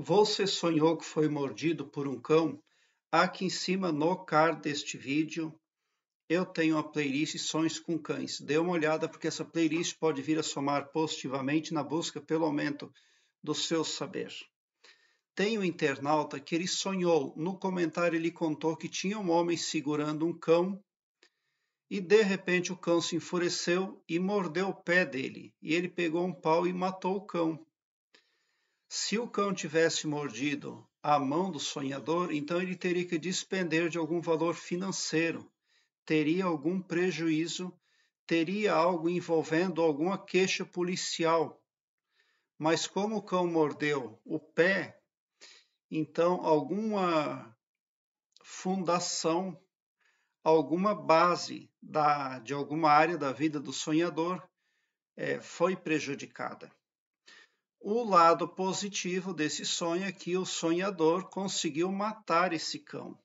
Você sonhou que foi mordido por um cão? Aqui em cima no card deste vídeo eu tenho a playlist Sonhos com Cães. Dê uma olhada porque essa playlist pode vir a somar positivamente na busca pelo aumento do seu saber. Tem um internauta que ele sonhou, no comentário ele contou que tinha um homem segurando um cão e de repente o cão se enfureceu e mordeu o pé dele. E ele pegou um pau e matou o cão. Se o cão tivesse mordido a mão do sonhador, então ele teria que despender de algum valor financeiro, teria algum prejuízo, teria algo envolvendo alguma queixa policial. Mas como o cão mordeu o pé, então alguma fundação, alguma base da, de alguma área da vida do sonhador é, foi prejudicada. O lado positivo desse sonho é que o sonhador conseguiu matar esse cão,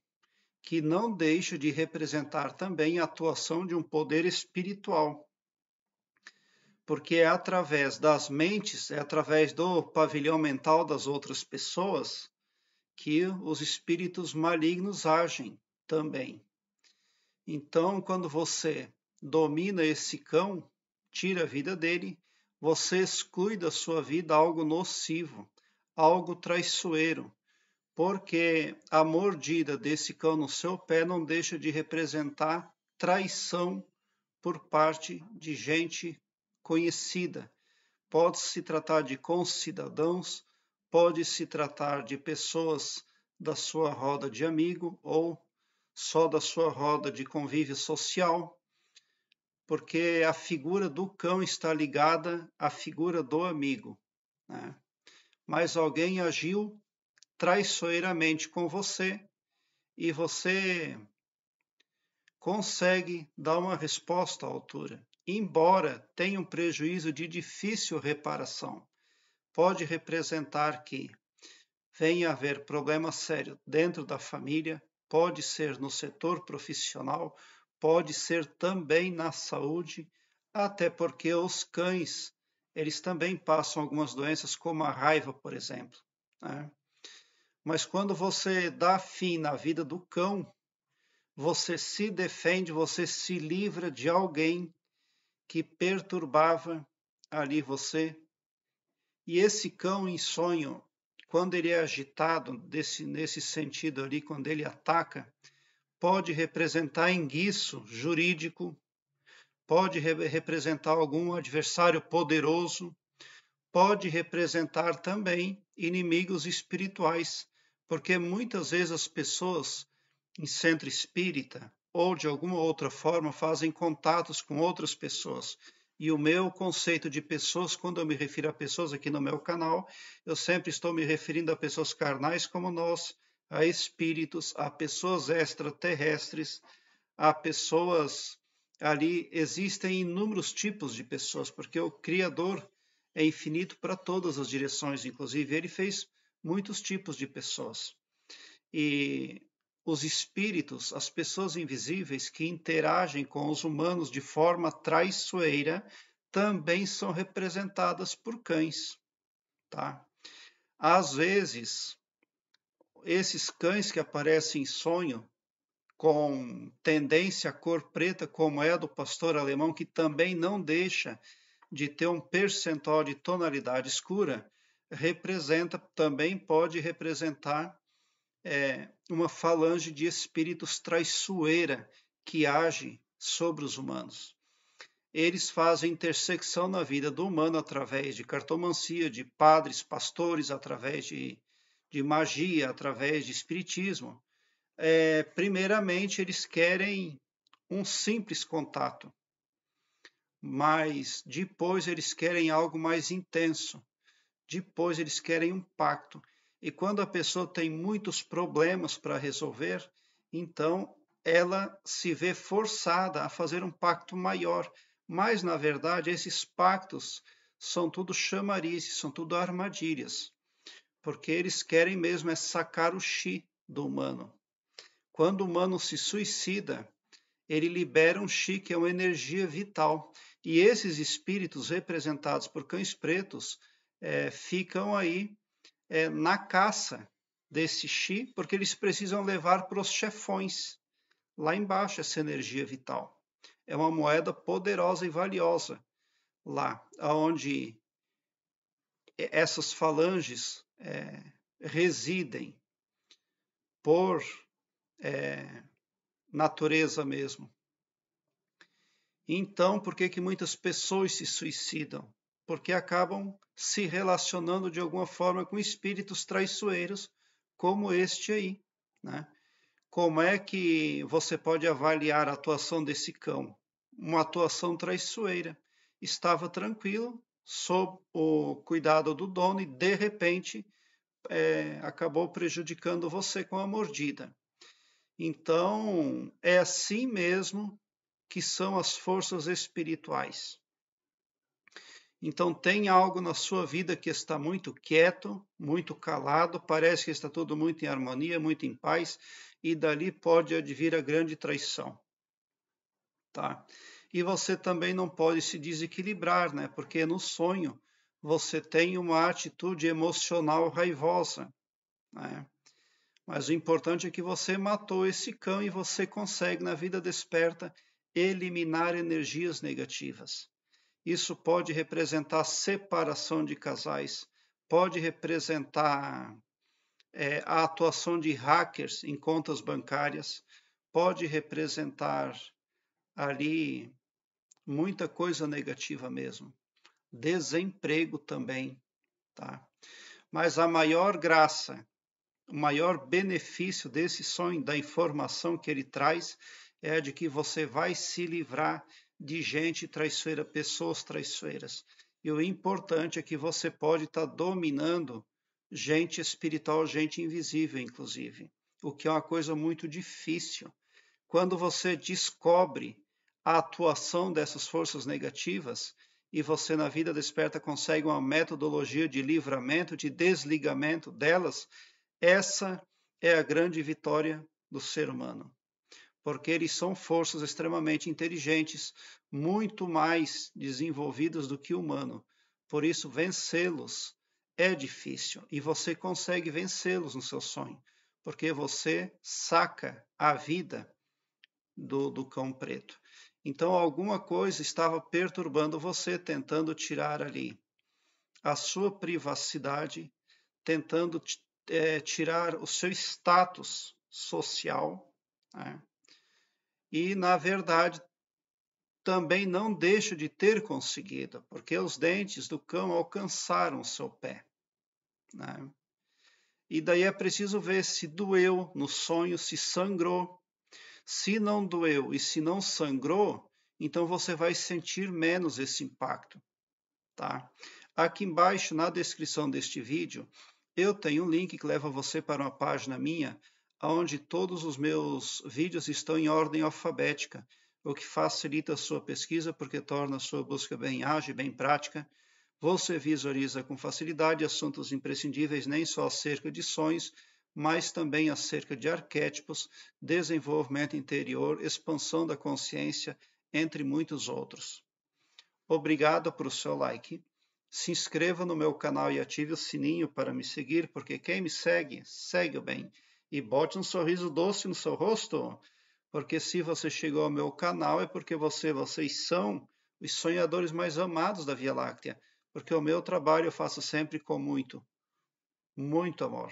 que não deixa de representar também a atuação de um poder espiritual. Porque é através das mentes, é através do pavilhão mental das outras pessoas, que os espíritos malignos agem também. Então, quando você domina esse cão, tira a vida dele, você exclui da sua vida algo nocivo, algo traiçoeiro, porque a mordida desse cão no seu pé não deixa de representar traição por parte de gente conhecida. Pode se tratar de concidadãos, pode se tratar de pessoas da sua roda de amigo ou só da sua roda de convívio social, porque a figura do cão está ligada à figura do amigo. Né? Mas alguém agiu traiçoeiramente com você e você consegue dar uma resposta à altura, embora tenha um prejuízo de difícil reparação. Pode representar que venha haver problema sério dentro da família, pode ser no setor profissional pode ser também na saúde, até porque os cães, eles também passam algumas doenças, como a raiva, por exemplo. Né? Mas quando você dá fim na vida do cão, você se defende, você se livra de alguém que perturbava ali você. E esse cão em sonho, quando ele é agitado desse, nesse sentido ali, quando ele ataca, pode representar enguiço jurídico, pode re representar algum adversário poderoso, pode representar também inimigos espirituais, porque muitas vezes as pessoas em centro espírita ou de alguma outra forma fazem contatos com outras pessoas. E o meu conceito de pessoas, quando eu me refiro a pessoas aqui no meu canal, eu sempre estou me referindo a pessoas carnais como nós, a espíritos, a pessoas extraterrestres, a pessoas ali existem inúmeros tipos de pessoas, porque o Criador é infinito para todas as direções, inclusive ele fez muitos tipos de pessoas. E os espíritos, as pessoas invisíveis que interagem com os humanos de forma traiçoeira, também são representadas por cães, tá? Às vezes, esses cães que aparecem em sonho com tendência à cor preta, como é do pastor alemão, que também não deixa de ter um percentual de tonalidade escura, representa, também pode representar é, uma falange de espíritos traiçoeira que age sobre os humanos. Eles fazem intersecção na vida do humano através de cartomancia, de padres, pastores, através de de magia, através de espiritismo, é, primeiramente eles querem um simples contato, mas depois eles querem algo mais intenso, depois eles querem um pacto. E quando a pessoa tem muitos problemas para resolver, então ela se vê forçada a fazer um pacto maior. Mas, na verdade, esses pactos são tudo chamarizes, são tudo armadilhas porque eles querem mesmo é sacar o chi do humano. Quando o humano se suicida, ele libera um chi que é uma energia vital. E esses espíritos representados por cães pretos é, ficam aí é, na caça desse chi, porque eles precisam levar para os chefões lá embaixo essa energia vital. É uma moeda poderosa e valiosa lá, aonde essas falanges é, residem por é, natureza mesmo. Então, por que, que muitas pessoas se suicidam? Porque acabam se relacionando de alguma forma com espíritos traiçoeiros, como este aí. Né? Como é que você pode avaliar a atuação desse cão? Uma atuação traiçoeira. Estava tranquilo, sob o cuidado do dono e de repente é, acabou prejudicando você com a mordida. Então, é assim mesmo que são as forças espirituais. Então, tem algo na sua vida que está muito quieto, muito calado, parece que está tudo muito em harmonia, muito em paz, e dali pode advir a grande traição. Tá? e você também não pode se desequilibrar, né? Porque no sonho você tem uma atitude emocional raivosa, né? Mas o importante é que você matou esse cão e você consegue na vida desperta eliminar energias negativas. Isso pode representar separação de casais, pode representar é, a atuação de hackers em contas bancárias, pode representar ali muita coisa negativa mesmo. Desemprego também, tá? Mas a maior graça, o maior benefício desse sonho, da informação que ele traz, é a de que você vai se livrar de gente traiçoeira, pessoas traiçoeiras. E o importante é que você pode estar tá dominando gente espiritual, gente invisível, inclusive, o que é uma coisa muito difícil. Quando você descobre a atuação dessas forças negativas e você na vida desperta consegue uma metodologia de livramento, de desligamento delas, essa é a grande vitória do ser humano. Porque eles são forças extremamente inteligentes, muito mais desenvolvidas do que o humano. Por isso, vencê-los é difícil e você consegue vencê-los no seu sonho, porque você saca a vida do, do cão preto. Então, alguma coisa estava perturbando você, tentando tirar ali a sua privacidade, tentando é, tirar o seu status social. Né? E, na verdade, também não deixo de ter conseguido, porque os dentes do cão alcançaram o seu pé. Né? E daí é preciso ver se doeu no sonho, se sangrou, se não doeu e se não sangrou, então você vai sentir menos esse impacto, tá? Aqui embaixo, na descrição deste vídeo, eu tenho um link que leva você para uma página minha, onde todos os meus vídeos estão em ordem alfabética, o que facilita a sua pesquisa, porque torna a sua busca bem ágil, bem prática. Você visualiza com facilidade assuntos imprescindíveis, nem só acerca de sonhos, mas também acerca de arquétipos, desenvolvimento interior, expansão da consciência, entre muitos outros. Obrigado por seu like. Se inscreva no meu canal e ative o sininho para me seguir, porque quem me segue, segue o bem. E bote um sorriso doce no seu rosto, porque se você chegou ao meu canal é porque você, vocês são os sonhadores mais amados da Via Láctea, porque o meu trabalho eu faço sempre com muito, muito amor.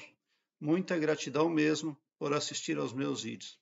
Muita gratidão mesmo por assistir aos meus vídeos.